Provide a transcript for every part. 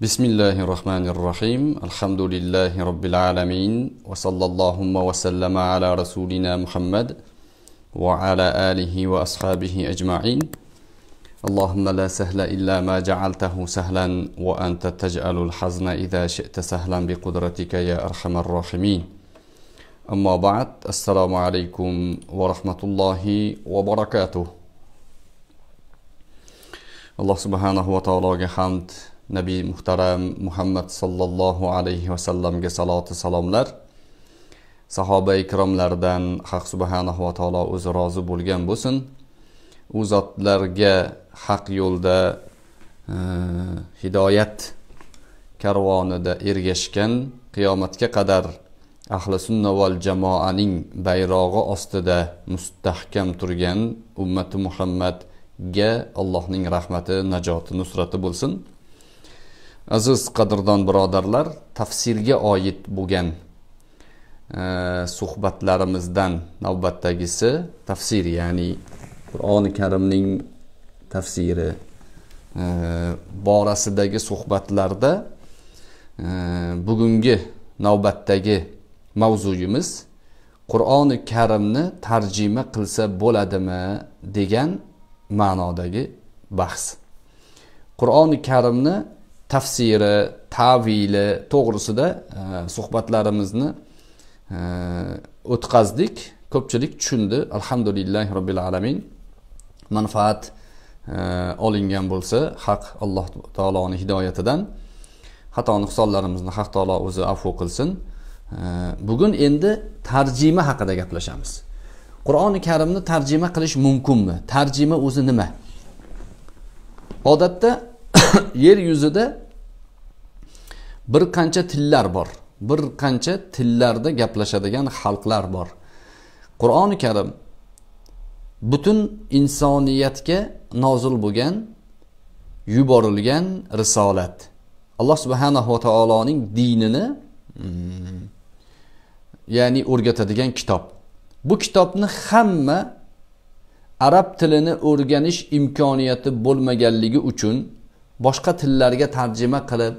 بسم الله الرحمن الرحيم الحمد لله رب العالمين وصلى اللهم وسلم على رسولنا محمد وعلى آله وأصحابه أجمعين اللهم لا سهل إلا ما جعلته سهلا وأنت تجعل الحزن إذا شئت سهلا بقدرتك يا أرحم الراحمين أما بعد السلام عليكم ورحمة الله وبركاته الله سبحانه وتعالى حمد nabiy muhtaram muhammad sollallohu alayhi vasallamga saloti salomlar sahoba ikromlardan haq subhanava taolo o'zi rozi bo'lgan bo'lsin u zotlarga haq yo'lda e, hidoyat karvonida ergashgan qiyomatga qadar ahli sunna val jamoaning bayrog'i ostida mustahkam turgan ummati muhammadga allohning rahmati najoti nusrati bo'lsin aziz qadrdon birodarlar tafsirga oid bo'lgan e, suhbatlarimizdan navbatdagisi tafsir ya'ni qur'oni karimning tafsiri e, borasidagi suhbatlarda e, bugungi navbatdagi mavzuyimiz qur'oni karimni tarjima qilsa bo'ladimi degan ma'nodagi bahs qur'oni karimni tafsiri tavili to'g'risida e, suhbatlarimizni e, o'tkazdik ko'pchilik tushundi alhamdulillahi robbil alamin manfaat e, olingan bo'lsa haq alloh taoloni hidoyatidan xato nuqsonlarimizni haq taolo o'zi afu qilsin bugun endi tarjima haqida gaplashamiz qur'oni karimni tarjima qilish mumkinmi tarjima o'zi nima odatda yer yuzida bir qancha tillar bor bir qancha tillarda gaplashadigan xalqlar bor qur'oni karim butun insoniyatga nozil bo'lgan yuborilgan risolat alloh va taoloning dinini hmm, ya'ni o'rgatadigan kitob bu kitobni hamma arab tilini o'rganish imkoniyati bo'lmaganligi uchun boshqa tillarga tarjima qilib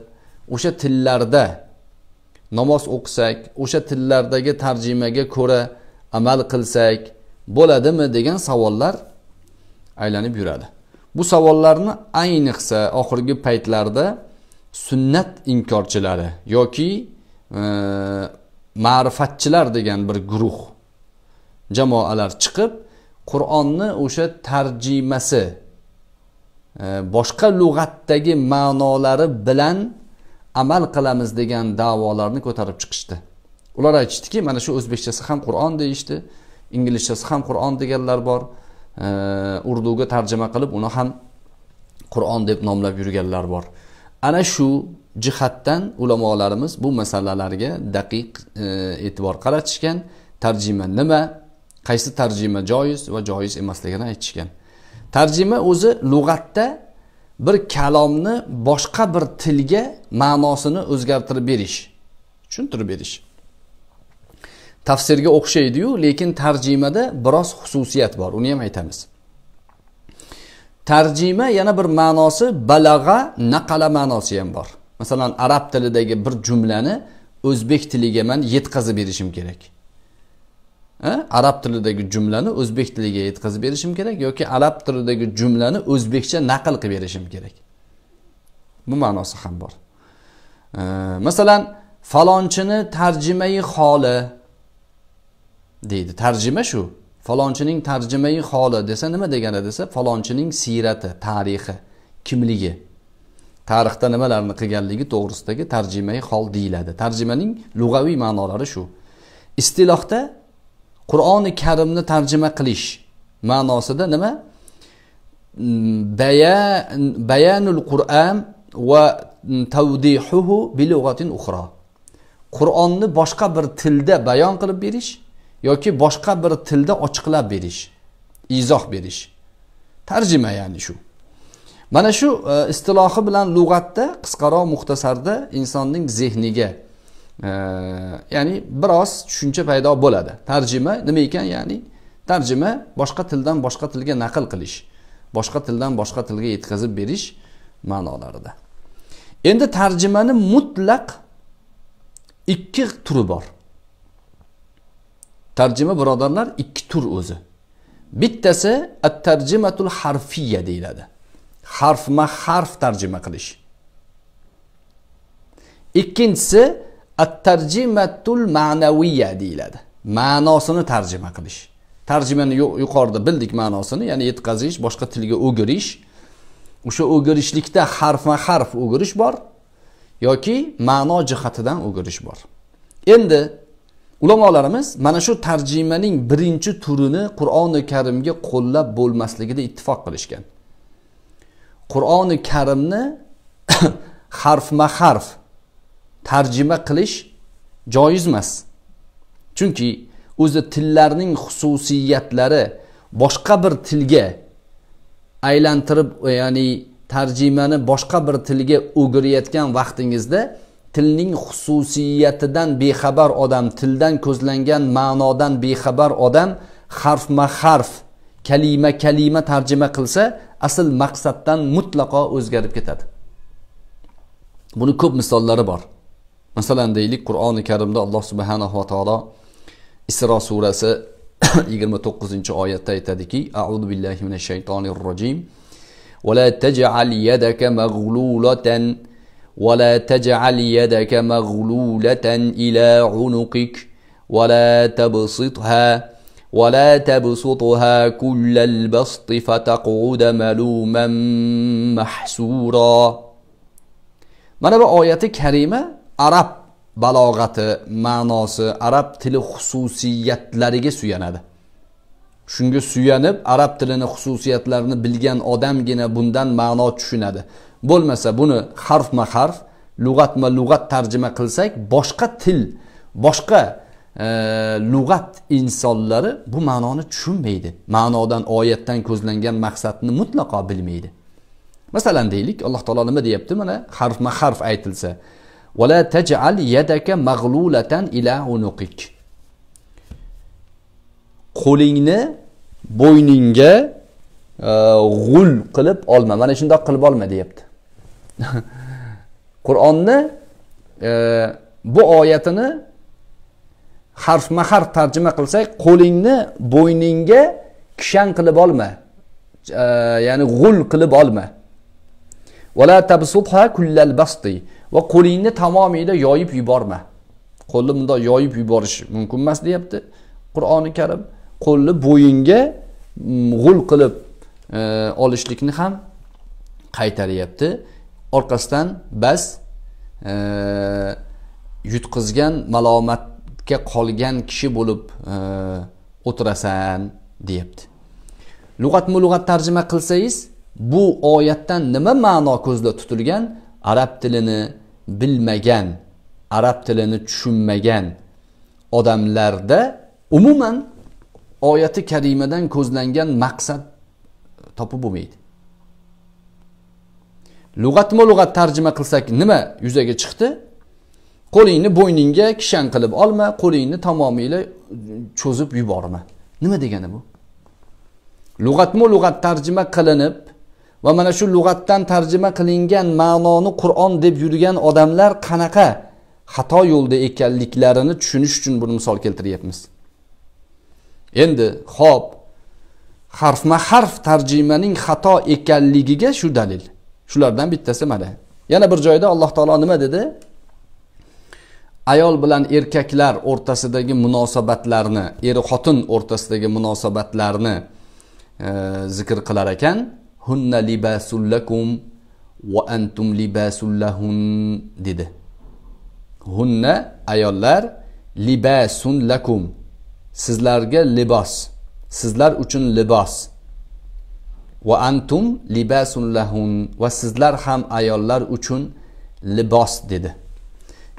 o'sha tillarda namoz o'qisak o'sha tillardagi tarjimaga ko'ra amal qilsak bo'ladimi degan savollar aylanib yuradi bu savollarni ayniqsa oxirgi paytlarda sunnat inkorchilari yoki e, ma'rifatchilar degan bir guruh jamoalar chiqib qur'onni o'sha tarjimasi e, boshqa lug'atdagi ma'nolari bilan amal qilamiz degan davolarni ko'tarib chiqishdi ular aytishdiki mana shu o'zbekchasi ham qur'on deyishdi inglizchasi ham qur'on deganlar bor urduga tarjima qilib uni ham qur'on deb nomlab yurganlar bor ana shu jihatdan ulamolarimiz bu masalalarga daqiq e, e'tibor qaratishgan tarjima nima qaysi tarjima joiz va joiz emasligini aytishgan tarjima o'zi lug'atda bir kalomni boshqa bir tilga ma'nosini o'zgartirib berish tushuntirib berish tafsirga o'xshaydiyu lekin tarjimada biroz xususiyat bor uni ham aytamiz tarjima yana bir ma'nosi balag'a naqala ma'nosi ham bor masalan arab tilidagi bir jumlani o'zbek tiliga man yetkazib berishim kerak arab tilidagi jumlani o'zbek tiliga yetkazib berishim kerak yoki arab tilidagi jumlani o'zbekcha naql qilib berishim kerak bu ma'nosi ham bor e, masalan falonchini tarjimai holi deydi tarjima shu falonchining tarjimai holi desa nima degani desa falonchining siyrati tarixi kimligi tarixda nimalarni qilganligi to'g'risidagi tarjimai hol deyiladi tarjimaning lug'aviy ma'nolari shu istilohda qur'oni karimni tarjima qilish ma'nosida nima baya bayanul qur'an va tavdihuhu bilug'atin uxro qur'onni boshqa bir tilda bayon qilib berish yoki boshqa bir tilda ochiqlab berish izoh berish tarjima ya'ni shu mana shu e, istilohi bilan lug'atda qisqaroq muxtasarda insonning zehniga ya'ni biroz tushuncha paydo bo'ladi tarjima nima ekan ya'ni tarjima boshqa tildan boshqa tilga naql qilish boshqa tildan boshqa tilga yetkazib berish ma'nolarida endi tarjimani mutlaq ikki turi bor tarjima birodarlar ikki tur o'zi bittasi at tarjimatul harfiya deyiladi harfma harf tarjima qilish ikkinchisi at tarjimatul ma'naviya deyiladi ma'nosini tarjima qilish tarjimani yuqorida bildik ma'nosini ya'ni yetkazish boshqa tilga o'girish o'sha o'girishlikda harfma harf o'girish bor yoki ma'no jihatidan o'girish bor endi ulamolarimiz mana shu tarjimaning birinchi turini qur'oni karimga qo'llab bo'lmasligida ittifoq qilishgan qur'oni karimni harfma harf tarjima qilish joiz emas chunki o'zi tillarning xususiyatlari boshqa bir tilga aylantirib ya'ni tarjimani boshqa bir tilga o'girayotgan vaqtingizda tilning xususiyatidan bexabar odam tildan ko'zlangan ma'nodan bexabar odam harfma harf kalima kalima tarjima qilsa asl maqsaddan mutlaqo o'zgarib ketadi buni ko'p misollari bor مثلا دیلیک قرآن کریم ده الله سبحانه وتعالى تعالى اسراء سوره 29 آیته ایتدی کی اعوذ بالله من الشیطان الرجیم ولا تجعل يدك مغلولة ولا تجعل يدك مغلولة الى عنقك ولا تبسطها ولا تبسطها كل البسط فتقعد ملوما محسورا من به آیت کریمه arab balog'ati ma'nosi arab tili xususiyatlariga suyanadi shunga suyanib arab tilini xususiyatlarini bilgan odamgina bundan ma'no tushunadi bo'lmasa buni harfma harf lug'atma lug'at tarjima qilsak boshqa til boshqa e, lug'at insonlari bu ma'noni tushunmaydi ma'nodan oyatdan ko'zlangan maqsadni mutlaqo bilmaydi masalan deylik alloh taolo nima deyapti mana harfma harf aytilsa ولا تجعل يدك مغلولة إلى عنقك qo'lingni bo'yningga e, g'ul qilib olma mana shundoq qilib olma deyapti qur'onni e, bu oyatini harfma harf tarjima qilsak qo'lingni bo'yningga kishan qilib olma e, ya'ni g'ul qilib olma vala tabsutha kullal basti va qo'lingni tamomiyda yoyib yuborma qo'lni bundoq yoyib yuborish mumkin emas deyapti qur'oni karim qo'lni bo'yinga mm, g'ul qilib e, olishlikni ham qaytaryapti orqasidan bas e, yutqizgan malomatga qolgan kishi bo'lib e, o'tirasan deyapti lug'atma lug'at tarjima qilsangiz bu oyatdan nima ma'no ko'zda tutilgan arab tilini bilmagan arab tilini tushunmagan odamlarda umuman oyati karimadan ko'zlangan maqsad topib bo'lmaydi lug'atma lug'at tarjima qilsak nima yuzaga chiqdi qo'lingni bo'yningga kishan qilib olma qo'lingni tamomiyla cho'zib yuborma nima degani bu lug'atma lug'at tarjima qilinib va mana shu lug'atdan tarjima qilingan ma'noni qur'on deb yurgan odamlar qanaqa xato yo'lda ekanliklarini tushunish uchun buni misol keltiryapmiz endi ho'p harfma harf tarjimaning xato ekanligiga shu dalil shulardan bittasi mana yana bir joyda alloh taolo nima dedi ayol bilan erkaklar o'rtasidagi munosabatlarni er xotin o'rtasidagi munosabatlarni e, zikr qilar ekan hunna libasul lakum va antum libasul lahun dedi hunna ayollar libasun lakum sizlarga libos sizlar uchun libos va antum libasun lahun va sizlar ham ayollar uchun libos dedi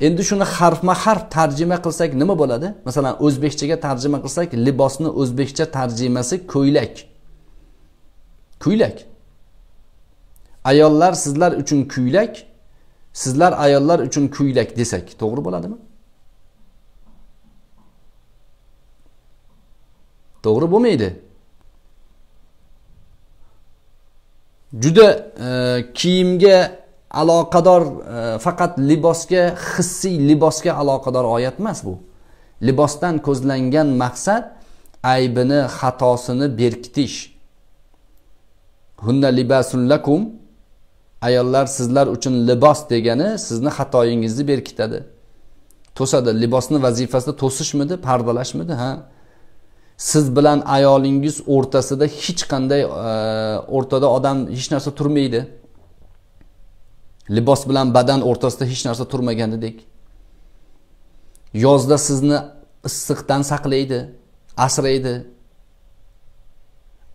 endi shuni harfma harf tarjima qilsak nima bo'ladi masalan o'zbekchaga tarjima qilsak libosni o'zbekcha tarjimasi ko'ylak ko'ylak ayollar sizlar uchun kuylak sizlar ayollar uchun kuylak desak to'g'ri bo'ladimi to'g'ri bo'lmaydi juda e, kiyimga aloqador e, faqat libosga hissiy libosga aloqador oyat emas bu libosdan ko'zlangan maqsad aybini xatosini berkitish hunna libasun lakum ayollar sizlar uchun libos degani sizni xatoyingizni berkitadi to'sadi libosni vazifasida to'sishmidi pardalashmidi ha siz bilan ayolingiz o'rtasida hech qanday e, o'rtada odam hech narsa turmaydi libos bilan badan o'rtasida hech narsa turmagandek yozda sizni issiqdan saqlaydi asraydi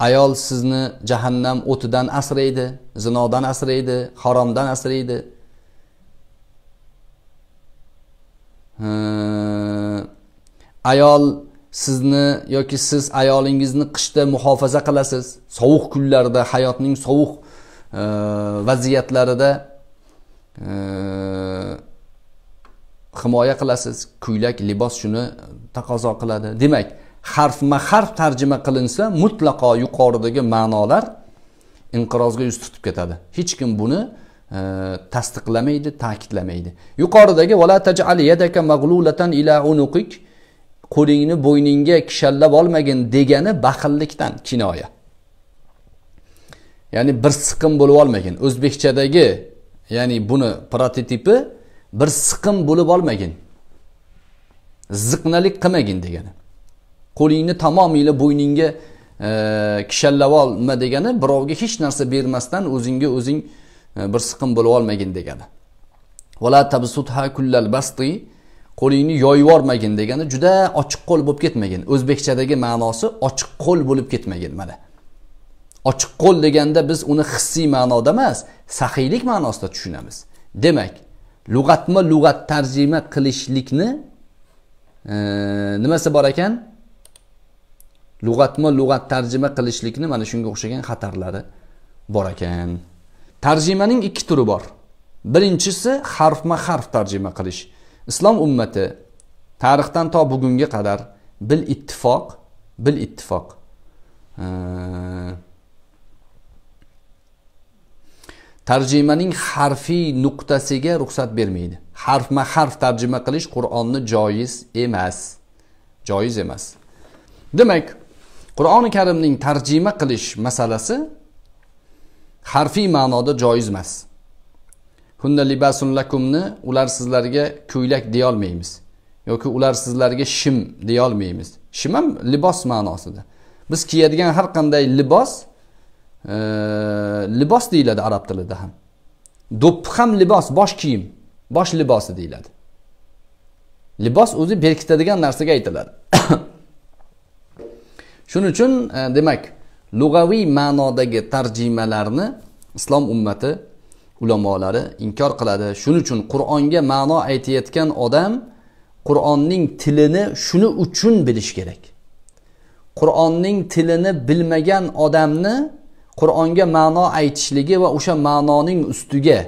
ayol sizni jahannam o'tidan asraydi zinodan asraydi haromdan asraydi ayol sizni yoki siz ayolingizni qishda muhofaza qilasiz sovuq kunlarda hayotning sovuq e, vaziyatlarida e, himoya qilasiz ko'ylak libos shuni taqozo qiladi demak harfma harf tarjima qilinsa mutlaqo yuqoridagi ma'nolar inqirozga yuz tutib ketadi hech kim buni e, tasdiqlamaydi ta'kidlamaydi yuqoridagi vala tajal yadaka mag'lulatan ila unuqik qo'lingni bo'yningga kishanlab olmagin degani baxillikdan kinoya ya'ni bir siqim bo'lib olmagin o'zbekchadagi ya'ni buni prototipi bir siqim bo'lib olmagin ziqnalik qilmagin degani qo'lingni tamomiyla bo'yningga e, kishallab ol nima degani birovga hech narsa bermasdan o'zingga o'zing e, bir siqim bo'lib olmagin degani tabsutha kullal basti qo'lingni yoyib yubormagin degani juda ochiq qo'l bo'lib ketmagin o'zbekchadagi ma'nosi ochiq qo'l bo'lib ketmagin mana ochiq qo'l deganda biz uni hissiy ma'noda emas saxiylik ma'nosida tushunamiz demak lug'atma lug'at tarjima qilishlikni e, nimasi bor ekan lug'atma lug'at tarjima qilishlikni mana shunga o'xshagan xatarlari bor ekan tarjimaning ikki turi bor birinchisi harfma harf tarjima qilish islom ummati tarixdan to bugunga qadar bil ittifoq bil ittifoq tarjimaning harfiy nuqtasiga ruxsat bermaydi harfma harf tarjima qilish qur'onni joiz emas joiz emas demak qur'oni karimning tarjima qilish masalasi harfiy ma'noda joiz emas hunna libasun lakumni ular sizlarga ko'ylak deyolmaymiz yoki ular sizlarga shim deyolmaymiz shim ham libos ma'nosida biz kiyadigan har qanday libos e, libos deyiladi arab tilida ham do'ppi ham libos bosh kiyim bosh libosi deyiladi libos o'zi berkitadigan narsaga aytiladi shuning uchun e, demak lug'aviy ma'nodagi tarjimalarni islom ummati ulamolari inkor qiladi shuning uchun qur'onga ma'no aytayotgan odam qur'onning tilini shuni uchun bilishi kerak qur'onning tilini bilmagan odamni qur'onga ma'no aytishligi va o'sha ma'noning ustiga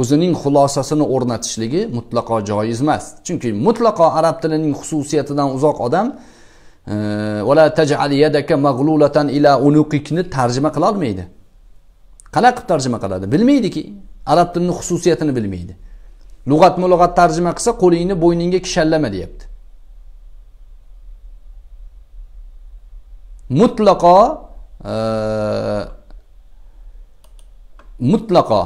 o'zining xulosasini o'rnatishligi mutlaqo joiz emas chunki mutlaqo arab tilining xususiyatidan uzoq odam vala tajal yadaka ila unuqikni tarjima qila olmaydi qanaqa qilib tarjima qiladi bilmaydiki arab tilini xususiyatini bilmaydi lug'at tarjima qilsa qo'lingni bo'yningga kishallama deyapti mutlaqo mutlaqo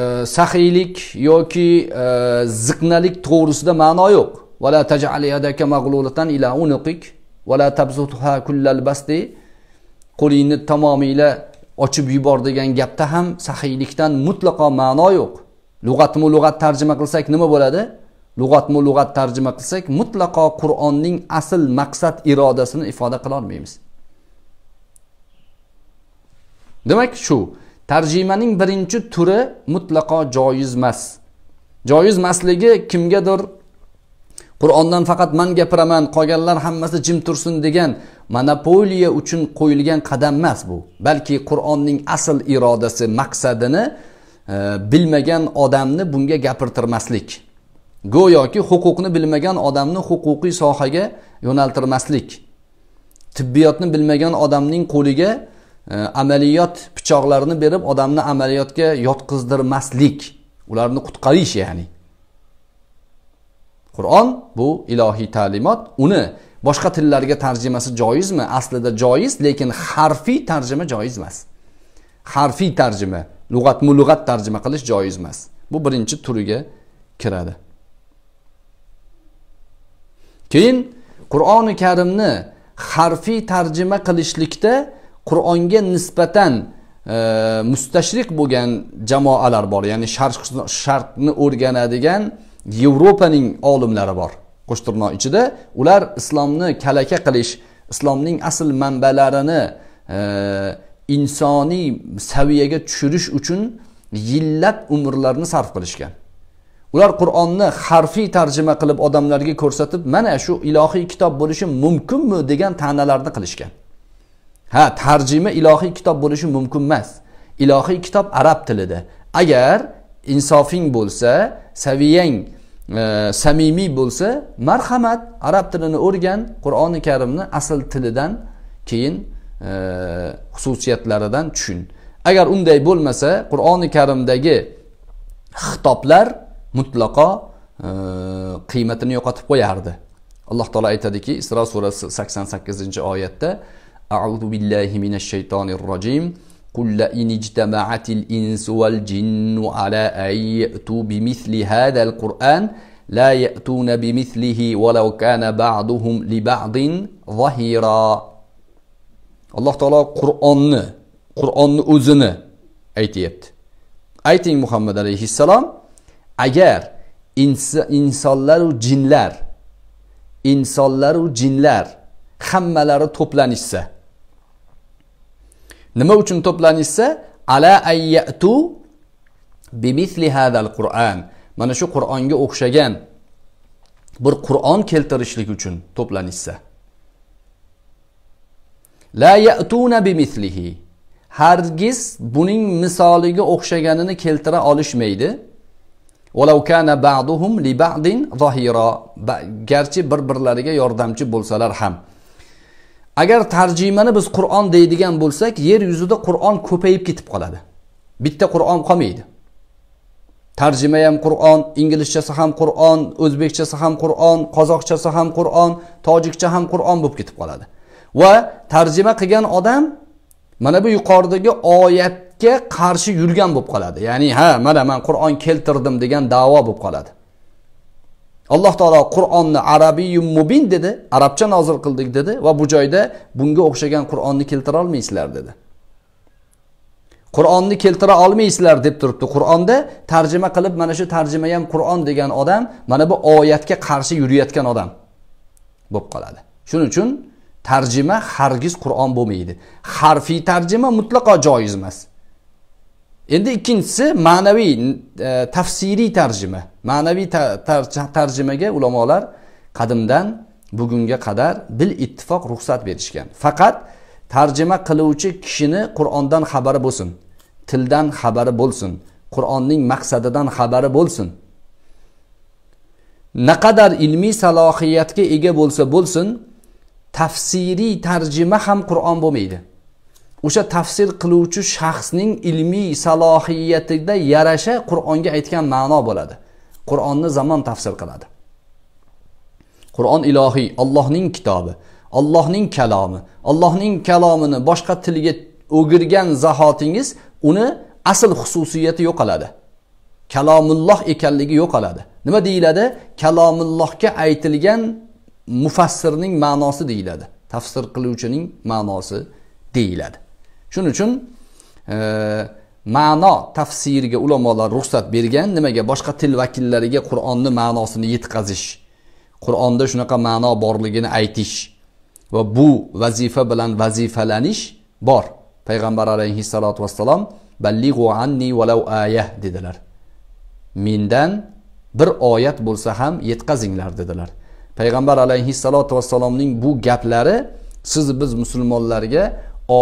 e, sahiylik yoki e, ziqnalik to'g'risida ma'no yo'q ولا تجعل يدك مغلولة إلى عنقك ولا تبسطها كل البسط qo'lingni tamomiyla ochib yubor degan gapda ham sahiylikdan mutlaqo ma'no yo'q lug'atmu lug'at tarjima qilsak nima bo'ladi lug'atmu lug'at tarjima qilsak mutlaqo qur'onning asl maqsad irodasini ifoda qilolmaymiz demak shu tarjimaning birinchi turi mutlaqo joiz emas joiz emasligi kimgadir qur'ondan faqat man gapiraman qolganlar hammasi jim tursin degan monopoliya uchun qo'yilgan qadam emas bu balki qur'onning asl irodasi maqsadini e, bilmagan odamni bunga gapirtirmaslik go'yoki huquqni bilmagan odamni huquqiy sohaga yo'naltirmaslik tibbiyotni bilmagan odamning qo'liga e, amaliyot pichoqlarini berib odamni amaliyotga yotqizdirmaslik ularni qutqarish ya'ni qur'on bu ilohiy ta'limot uni boshqa tillarga tarjimasi joizmi aslida joiz lekin harfiy tarjima joiz emas harfiy tarjima lug'atmu lug'at tarjima qilish joiz emas bu birinchi turiga kiradi keyin qur'oni karimni harfiy tarjima qilishlikda qur'onga nisbatan e, mustashriq bo'lgan jamoalar bor ya'ni sharqni o'rganadigan yevropaning olimlari bor qo'shtirnoq ichida ular islomni kalaka qilish islomning asl manbalarini e, insoniy saviyaga tushirish uchun yillab umrlarini sarf qilishgan ular qur'onni harfiy tarjima qilib odamlarga ko'rsatib mana shu ilohiy kitob bo'lishi mumkinmi degan ta'nalarni qilishgan ha tarjima ilohiy kitob bo'lishi mumkin emas ilohiy kitob arab tilida agar insofing bo'lsa saviyang e, э, samimiy bo'lsa marhamat arab tilini o'rgan qur'oni karimni asl tilidan keyin e, xususiyatlaridan tushun agar unday bo'lmasa qur'oni karimdagi xitoblar mutlaqo e, qiymatini yo'qotib qo'yardi alloh taolo aytadiki isro surasi sakson sakkizinchi oyatda audu billahi minash shaytonir rojim قل إن اجتمعت الانس والجن على ان ياتوا بمثل هذا القران لا ياتون بمثله ولو كان بعضهم لبعض ظهيرا الله تعالى قران قران اذن ايتيت ايتين محمد عليه السلام إنس اگر insonlar jinlar insonlaru jinlar hammalari to'planishsa nima uchun to'planishsa ala ayyatu bimithli hadal qur'an mana shu qur'onga o'xshagan bir qur'on keltirishlik uchun to'planishsa la yatuna bimithlihi hargiz buning misoliga o'xshaganini keltira olishmaydi garchi bir birlariga yordamchi bo'lsalar ham agar tarjimani biz qur'on deydigan bo'lsak yer yuzida qur'on ko'payib ketib qoladi bitta qur'on qolmaydi tarjima ham qur'on inglizchasi ham qur'on o'zbekchasi ham qur'on qozoqchasi ham qur'on tojikcha ham qur'on bo'lib ketib qoladi va tarjima qilgan odam mana bu yuqoridagi oyatga qarshi yurgan bo'lib qoladi ya'ni ha mana man qur'on keltirdim degan davo bo'lib qoladi alloh taolo qur'onni arabiyu mubin dedi arabcha nozil qildik dedi va bu joyda bunga o'xshagan qur'onni keltira olmaysizlar dedi qur'onni keltira olmaysizlar deb turibdi qur'onda tarjima qilib mana shu tarjima ham qur'on degan odam mana bu oyatga qarshi yurayotgan odam bo'lib qoladi shuning uchun tarjima hargiz qur'on bo'lmaydi harfiy tarjima mutlaqo joiz emas endi ikkinchisi ma'naviy e, tafsiriy tarjima ma'naviy tarjimaga tar ulamolar qadimdan bugunga qadar bil ittifoq ruxsat berishgan faqat tarjima qiluvchi kishini qur'ondan xabari bo'lsin tildan xabari bo'lsin qur'onning maqsadidan xabari bo'lsin naqadar ilmiy salohiyatga ega bo'lsa bo'lsin tafsiriy tarjima ham qur'on bo'lmaydi o'sha tafsir qiluvchi shaxsning ilmiy salohiyatiga yarasha qur'onga aytgan ma'no bo'ladi qur'onni zamon tafsir qiladi qur'on ilohiy allohning kitobi allohning kalomi allohning kalomini boshqa tilga o'girgan zahotingiz uni asl xususiyati yo'qoladi kalomulloh ekanligi yo'qoladi nima deyiladi kalomullohga aytilgan mufassirning ma'nosi deyiladi tafsir qiluvchining ma'nosi deyiladi shuning uchun e, ma'no tafsiriga ulamolar ruxsat bergan nimaga boshqa til vakillariga qur'onni ma'nosini yetkazish qur'onda shunaqa ma'no borligini aytish va bu vazifa bilan vazifalanish bor payg'ambar alayhissalotu vassalom ballig'u anni valau ayah dedilar mendan bir oyat bo'lsa ham yetkazinglar dedilar payg'ambar alayhissalotu vassalomning bu gaplari siz biz musulmonlarga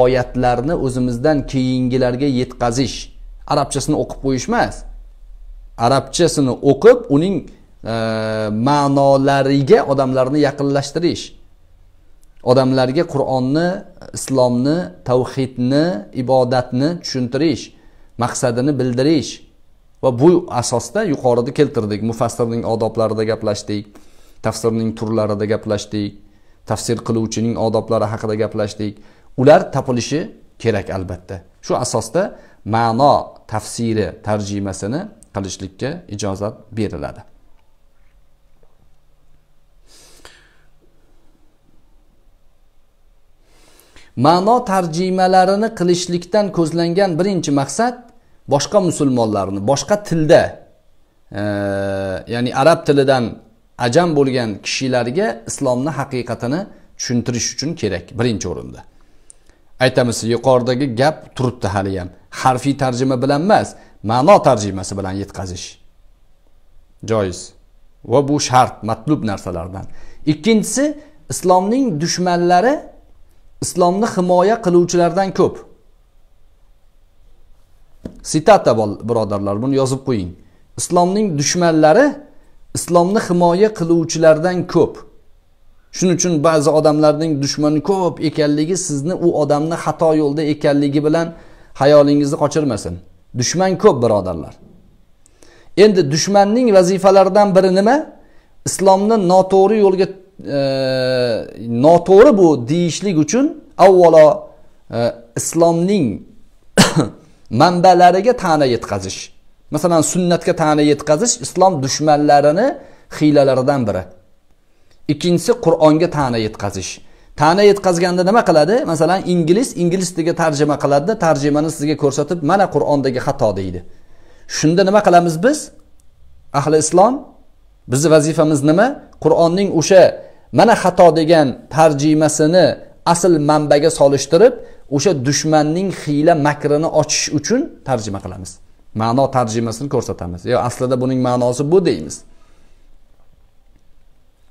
oyatlarni o'zimizdan keyingilarga yetkazish arabchasini o'qib qo'yish emas arabchasini o'qib uning e, ma'nolariga odamlarni yaqinlashtirish odamlarga qur'onni islomni tavhidni ibodatni tushuntirish maqsadini bildirish va bu asosda yuqorida keltirdik mufassirning odoblarida gaplashdik tafsirning turlarida gaplashdik tafsir qiluvchining odoblari haqida gaplashdik ular topilishi kerak albatta shu asosda ma'no tafsiri tarjimasini qilishlikka ijozat beriladi ma'no tarjimalarini qilishlikdan ko'zlangan birinchi maqsad boshqa musulmonlarni boshqa tilda e, ya'ni arab tilidan ajam bo'lgan kishilarga islomni haqiqatini tushuntirish uchun kerak birinchi o'rinda aytamiz yuqoridagi gap turibdi hali ham harfiy tarjima bilan emas ma'no tarjimasi bilan yetkazish joiz va bu shart matlub narsalardan ikkinchisi islomning dushmanlari islomni himoya qiluvchilardan ko'p sitata birodarlar buni yozib qo'ying islomning dushmanlari islomni himoya qiluvchilardan ko'p shuning uchun ba'zi odamlarning dushmani ko'p ekanligi sizni u odamni xato yo'lda ekanligi bilan hayolingizni qochirmasin dushman ko'p birodarlar endi dushmanning vazifalaridan biri nima islomni noto'g'ri yo'lga e, noto'g'ri bu deyishlik uchun avvalo e, islomning manbalariga ta'na yetkazish masalan sunnatga ta'na yetkazish islom dushmanlarini hiylalaridan biri ikkinchisi qur'onga ta'na yetkazish ta'na yetkazganda nima qiladi masalan ingliz ingliz tiliga tarjima qiladida tarjimani sizga ko'rsatib mana qur'ondagi xato deydi shunda nima qilamiz biz ahli islom bizni vazifamiz nima qur'onning o'sha mana xato degan tarjimasini asl manbaga solishtirib o'sha dushmanning hiyla makrini ochish uchun tarjima qilamiz ma'no tarjimasini ko'rsatamiz yo aslida buning ma'nosi bu deymiz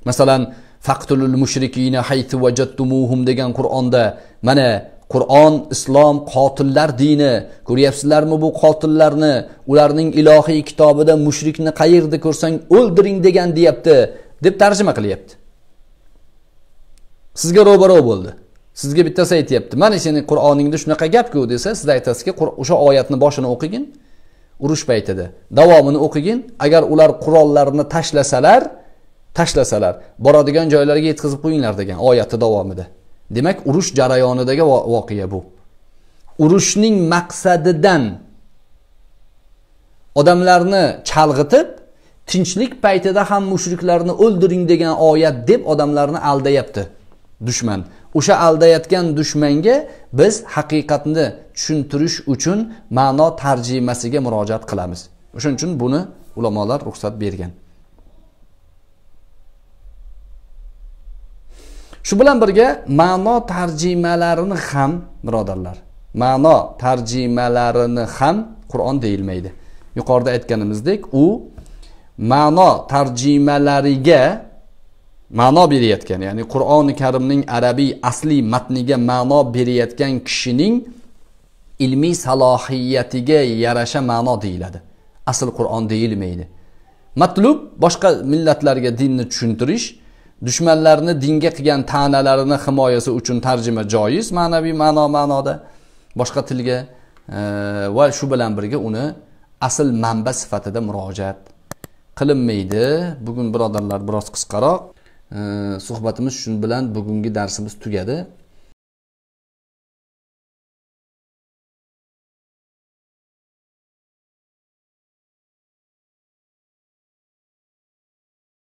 masalan faqtulul mushrikina haytu vajattumuhum degan qur'onda mana qur'on islom qotillar dini ko'ryapsizlarmi bu qotillarni ularning ilohiy kitobida mushrikni qayerda ko'rsang o'ldiring degan deyapti deb tarjima qilyapti sizga ro'baro bo'ldi sizga bittasi aytyapti mana seni qur'oningda shunaqa gapku desa siz aytasizki o'sha oyatni boshini o'qigin urush paytida davomini o'qigin agar ular qurollarini tashlasalar tashlasalar boradigan joylariga yetkazib qo'yinglar degan oyatni davomida demak urush jarayonidagi voqea bu urushning maqsadidan odamlarni chalg'itib tinchlik paytida ham mushriklarni o'ldiring degan oyat deb odamlarni aldayapti dushman o'sha aldayotgan dushmanga biz haqiqatni tushuntirish uchun ma'no tarjimasiga murojaat qilamiz o'shaning uchun buni ulamolar ruxsat bergan shu bilan birga ma'no tarjimalarini ham birodarlar ma'no tarjimalarini ham qur'on deyilmaydi yuqorida aytganimizdek u ma'no tarjimalariga ma'no berayotgan ya'ni qur'oni karimning arabiy asliy matniga ma'no berayotgan kishining ilmiy salohiyatiga yarasha ma'no deyiladi asl qur'on deyilmaydi matlub boshqa millatlarga dinni tushuntirish dushmanlarni dinga qilgan ta'nalarini himoyasi uchun tarjima joiz ma'naviy ma'no ma'noda boshqa tilga e, va shu bilan birga uni asl manba sifatida murojaat qilinmaydi bugun birodarlar biroz qisqaroq e, suhbatimiz shu bilan bugungi darsimiz tugadi